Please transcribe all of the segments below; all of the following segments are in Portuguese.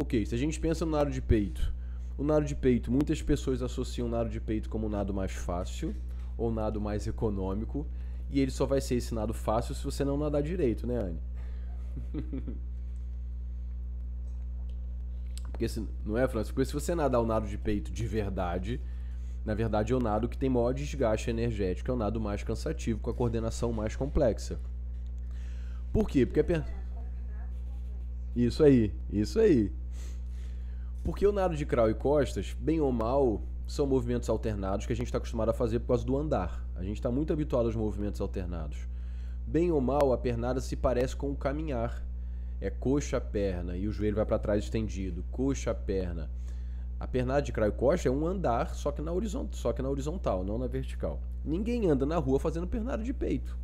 Ok, se a gente pensa no nado de peito, o nado de peito, muitas pessoas associam o nado de peito como um nado mais fácil ou um nado mais econômico, e ele só vai ser esse nado fácil se você não nadar direito, né, Anne? Porque se, não é, Francisco? Porque se você nadar o nado de peito de verdade, na verdade é o nado que tem maior desgaste energético, é o nado mais cansativo, com a coordenação mais complexa. Por quê? Porque é per... É né? Isso aí, isso aí. Porque o nado de Crau e costas, bem ou mal, são movimentos alternados que a gente está acostumado a fazer por causa do andar. A gente está muito habituado aos movimentos alternados. Bem ou mal, a pernada se parece com o caminhar. É coxa, perna e o joelho vai para trás estendido. Coxa, perna. A pernada de e coxa é um andar, só que, na só que na horizontal, não na vertical. Ninguém anda na rua fazendo pernada de peito.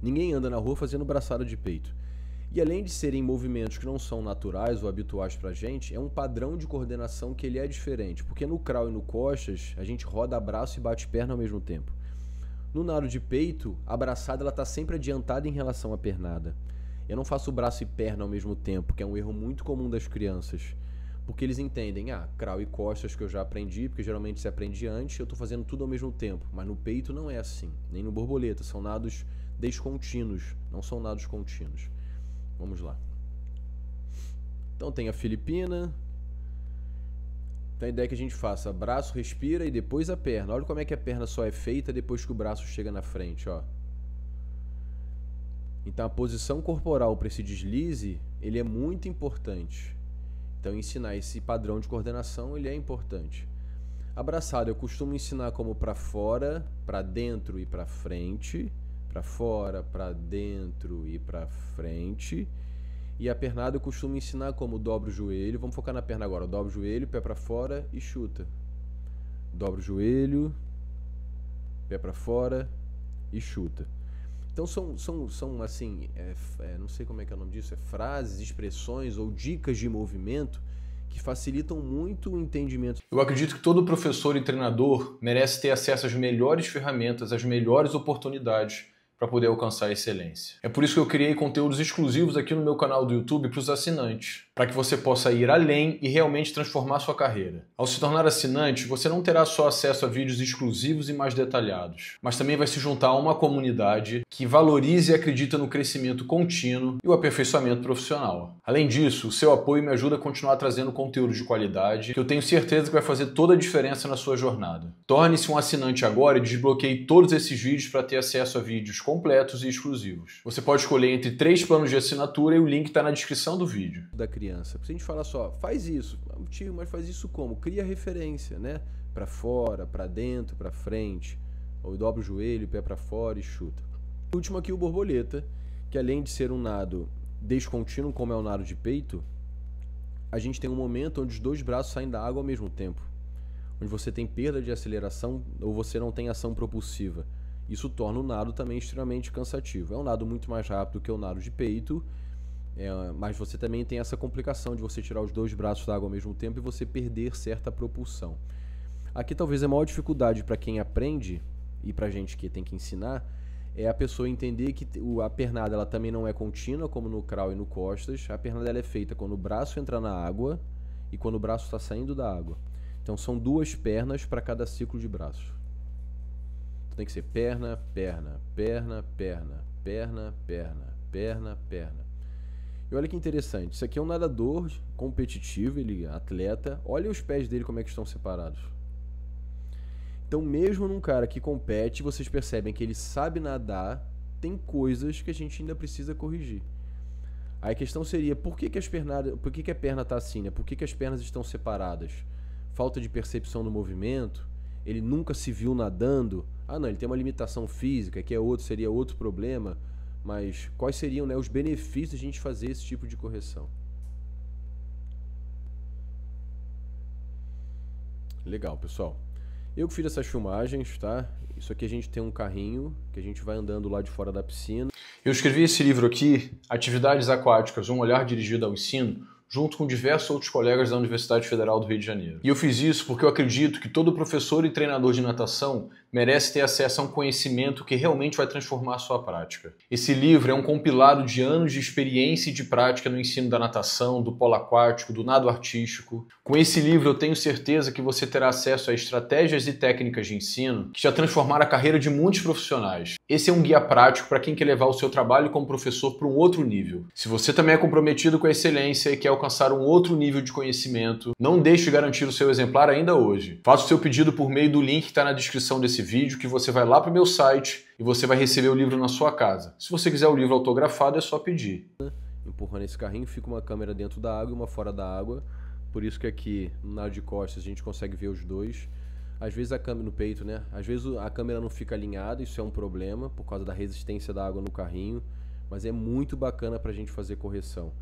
Ninguém anda na rua fazendo braçada de peito. E além de serem movimentos que não são naturais ou habituais para a gente, é um padrão de coordenação que ele é diferente, porque no crawl e no costas a gente roda braço e bate perna ao mesmo tempo. No nado de peito, a braçada ela está sempre adiantada em relação à pernada. Eu não faço braço e perna ao mesmo tempo, que é um erro muito comum das crianças, porque eles entendem, ah, crawl e costas que eu já aprendi, porque geralmente se aprende antes, eu estou fazendo tudo ao mesmo tempo, mas no peito não é assim, nem no borboleta, são nados descontínuos, não são nados contínuos. Vamos lá. Então tem a Filipina. Então a ideia é que a gente faça braço, respira e depois a perna. Olha como é que a perna só é feita depois que o braço chega na frente, ó. Então a posição corporal para esse deslize, ele é muito importante. Então ensinar esse padrão de coordenação, ele é importante. Abraçado eu costumo ensinar como para fora, para dentro e para frente para fora, para dentro e para frente. E a pernada eu costumo ensinar como dobra o joelho. Vamos focar na perna agora. Dobra o joelho, pé para fora e chuta. Dobra o joelho, pé para fora e chuta. Então são, são, são assim, é, é, não sei como é que é o nome disso, é frases, expressões ou dicas de movimento que facilitam muito o entendimento. Eu acredito que todo professor e treinador merece ter acesso às melhores ferramentas, às melhores oportunidades para poder alcançar a excelência. É por isso que eu criei conteúdos exclusivos aqui no meu canal do YouTube para os assinantes para que você possa ir além e realmente transformar sua carreira. Ao se tornar assinante, você não terá só acesso a vídeos exclusivos e mais detalhados, mas também vai se juntar a uma comunidade que valorize e acredita no crescimento contínuo e o aperfeiçoamento profissional. Além disso, o seu apoio me ajuda a continuar trazendo conteúdo de qualidade que eu tenho certeza que vai fazer toda a diferença na sua jornada. Torne-se um assinante agora e desbloqueie todos esses vídeos para ter acesso a vídeos completos e exclusivos. Você pode escolher entre três planos de assinatura e o link está na descrição do vídeo. Da criança. Se a gente falar só, faz isso, ah, tio, mas faz isso como? Cria referência, né? Para fora, para dentro, para frente. Ou dobra o joelho, pé para fora e chuta. O último aqui o borboleta, que além de ser um nado descontínuo, como é o nado de peito, a gente tem um momento onde os dois braços saem da água ao mesmo tempo, onde você tem perda de aceleração ou você não tem ação propulsiva. Isso torna o nado também extremamente cansativo. É um nado muito mais rápido que o nado de peito é, mas você também tem essa complicação de você tirar os dois braços da água ao mesmo tempo e você perder certa propulsão. Aqui talvez a maior dificuldade para quem aprende e para gente que tem que ensinar é a pessoa entender que a pernada ela também não é contínua, como no crawl e no costas. A pernada ela é feita quando o braço entra na água e quando o braço está saindo da água. Então são duas pernas para cada ciclo de braço. Então, tem que ser perna, perna, perna, perna, perna, perna, perna, perna. E olha que interessante, isso aqui é um nadador competitivo, ele é atleta. Olha os pés dele como é que estão separados. Então, mesmo num cara que compete, vocês percebem que ele sabe nadar, tem coisas que a gente ainda precisa corrigir. Aí a questão seria, por que, que, as pernas por que, que a perna está assim, né? Por que, que as pernas estão separadas? Falta de percepção do movimento? Ele nunca se viu nadando? Ah, não, ele tem uma limitação física, que é outro, seria outro problema mas quais seriam né, os benefícios de a gente fazer esse tipo de correção? Legal, pessoal. Eu que fiz essas filmagens, tá? Isso aqui a gente tem um carrinho que a gente vai andando lá de fora da piscina. Eu escrevi esse livro aqui, Atividades Aquáticas, um olhar dirigido ao ensino, junto com diversos outros colegas da Universidade Federal do Rio de Janeiro. E eu fiz isso porque eu acredito que todo professor e treinador de natação merece ter acesso a um conhecimento que realmente vai transformar a sua prática. Esse livro é um compilado de anos de experiência e de prática no ensino da natação, do polo aquático, do nado artístico. Com esse livro, eu tenho certeza que você terá acesso a estratégias e técnicas de ensino que já transformaram a carreira de muitos profissionais. Esse é um guia prático para quem quer levar o seu trabalho como professor para um outro nível. Se você também é comprometido com a excelência e quer alcançar um outro nível de conhecimento, não deixe de garantir o seu exemplar ainda hoje. Faça o seu pedido por meio do link que está na descrição desse vídeo que você vai lá para o meu site e você vai receber o livro na sua casa. Se você quiser o livro autografado, é só pedir. Empurrando esse carrinho, fica uma câmera dentro da água e uma fora da água. Por isso que aqui, na de costas, a gente consegue ver os dois. Às vezes a câmera no peito, né? Às vezes a câmera não fica alinhada, isso é um problema por causa da resistência da água no carrinho, mas é muito bacana para a gente fazer correção.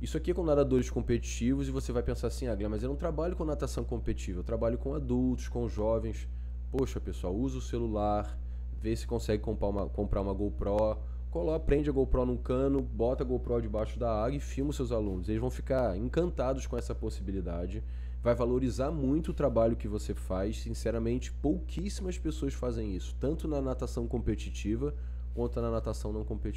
Isso aqui é com nadadores competitivos e você vai pensar assim, ah, mas eu não trabalho com natação competitiva, eu trabalho com adultos, com jovens. Poxa, pessoal, usa o celular, vê se consegue comprar uma, comprar uma GoPro, coloca, prende a GoPro num cano, bota a GoPro debaixo da água e filma os seus alunos. Eles vão ficar encantados com essa possibilidade. Vai valorizar muito o trabalho que você faz. Sinceramente, pouquíssimas pessoas fazem isso, tanto na natação competitiva quanto na natação não competitiva.